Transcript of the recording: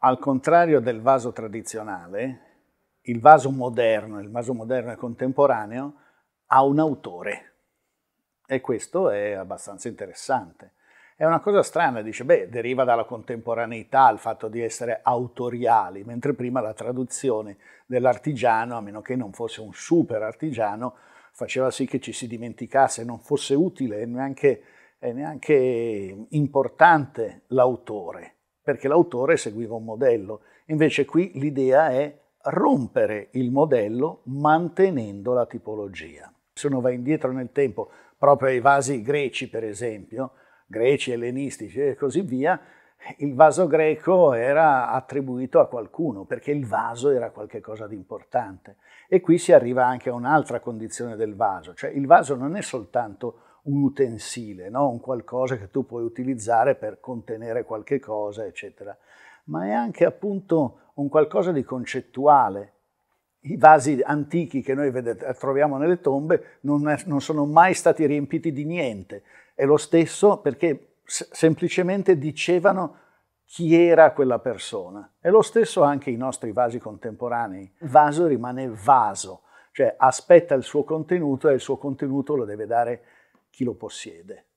Al contrario del vaso tradizionale, il vaso moderno, il vaso moderno e contemporaneo, ha un autore. E questo è abbastanza interessante. È una cosa strana, dice, beh, deriva dalla contemporaneità il fatto di essere autoriali, mentre prima la traduzione dell'artigiano, a meno che non fosse un super artigiano, faceva sì che ci si dimenticasse, non fosse utile e neanche, neanche importante l'autore perché l'autore seguiva un modello. Invece qui l'idea è rompere il modello mantenendo la tipologia. Se uno va indietro nel tempo, proprio ai vasi greci, per esempio, greci, ellenistici e così via, il vaso greco era attribuito a qualcuno perché il vaso era qualcosa di importante. E qui si arriva anche a un'altra condizione del vaso, cioè il vaso non è soltanto un utensile, no? un qualcosa che tu puoi utilizzare per contenere qualche cosa, eccetera, ma è anche appunto un qualcosa di concettuale. I vasi antichi che noi troviamo nelle tombe non, è, non sono mai stati riempiti di niente. È lo stesso perché semplicemente dicevano chi era quella persona. È lo stesso anche i nostri vasi contemporanei. Il vaso rimane vaso, cioè aspetta il suo contenuto e il suo contenuto lo deve dare chi lo possiede.